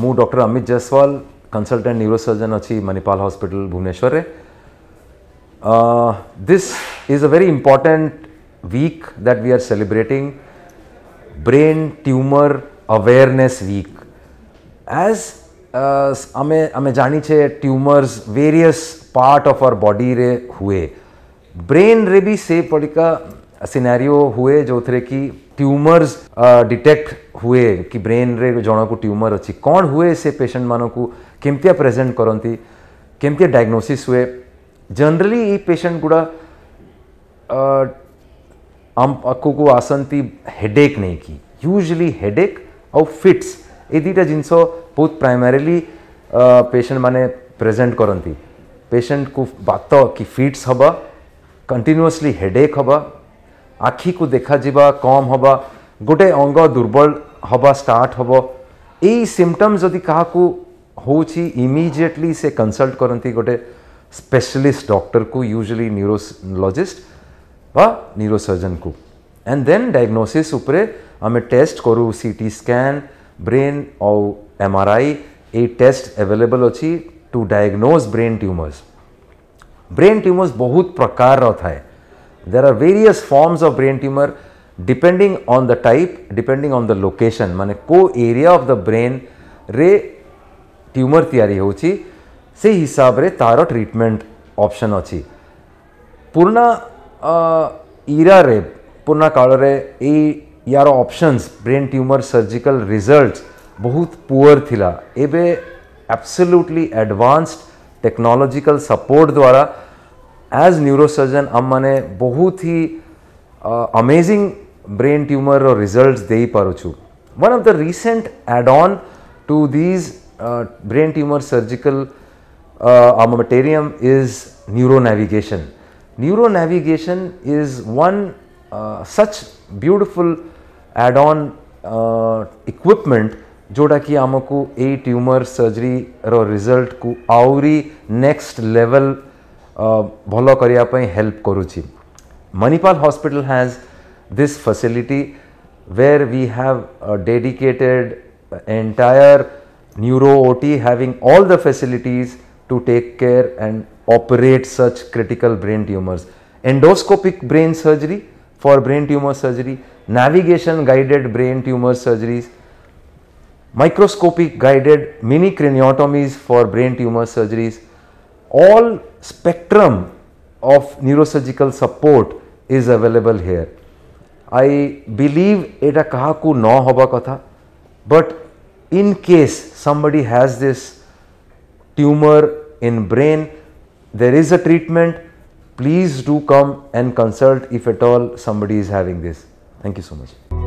मु doctor Amit Jaiswal consultant neurosurgeon अच्छी Manipal hospital Bhubaneswar this is a very important week that we are celebrating brain tumour awareness week as अमे जाए tumours various part of our body रे हुए brain रे भी से पड़ का सिनेरियो हुए जो थे कि ट्यूमर्स डिटेक्ट हुए कि ब्रेन रे जन को ट्यूमर अच्छी कौन हुए से पेसेंट को केमती प्रेजेंट करती केमती डायग्नोसीस हुए जनरली ये पेशेंट गुड़ा आम को आसती हेडेक नहीं कि यूजली हेडेक आउ फिट्स ये दुटा जिनस बहुत प्राइमरिली पेसेंट मैंने प्रेजेंट करती पेसेंट को बात तो कि फिट्स हम कंटिन्यूसली हेडेक हम आखि को देखा जावा कम हवा गोटे अंग दुर्बल हवा स्टार्ट हम यही सिमटम जदि क्या होमिजिएटली से कनसल्ट करती गोटे स्पेशलिस्ट डॉक्टर को यूजुअली न्यूरोलोजिस्ट न्यूरोसर्जन को एंड देन डायग्नोसिस आम टेस्ट करू सीटी स्कैन ब्रेन और एम आर आई ये टेस्ट अवेलेबल अच्छी to diagnose brain tumours brain tumours बहुत प्रकार थाए There are various forms of brain tumor depending on the type, depending on the location. माने को एरिया ऑफ द ब्रेन रे tumour तैयारी होची से हिसाब रे तारो ट्रीटमेंट ऑप्शन अछि पुर्णा इरा रे पुर्णा काल रे ए यार options brain tumour surgical results बहुत पुअर थिला एबे एब्सोल्युटली एडवांस्ड टेक्नोलॉजिकल सपोर्ट द्वारा as neurosurgeon અમને બહુત હી અમેઝિંગ બ્રેન ટ્યુમર ઓર રિઝલ્ટ્સ દઈ પારું છું one of the recent add on to these brain tumour armamentarium is neuronavigation. Neuronavigation is one such beautiful add-on equipment Jodaki आमको a tumour surgery रो रिजल्ट को आवरी नेक्स्ट लेवल ଭଲ କରିବା ପାଇଁ ହେଲ୍ପ କରୁଛି this facility where we have a dedicated entire neuro OT having all the facilities to take care and operate such critical brain tumors. Endoscopic brain surgery for brain tumor surgery, navigation guided brain tumor surgeries, microscopy guided mini craniotomies for brain tumor surgeries, all spectrum of neurosurgical support is available here. I believe এটা kahaku no hoba কথা but in case somebody has this tumor in brain there is a treatment please do come and consult if at all somebody is having this. Thank you so much.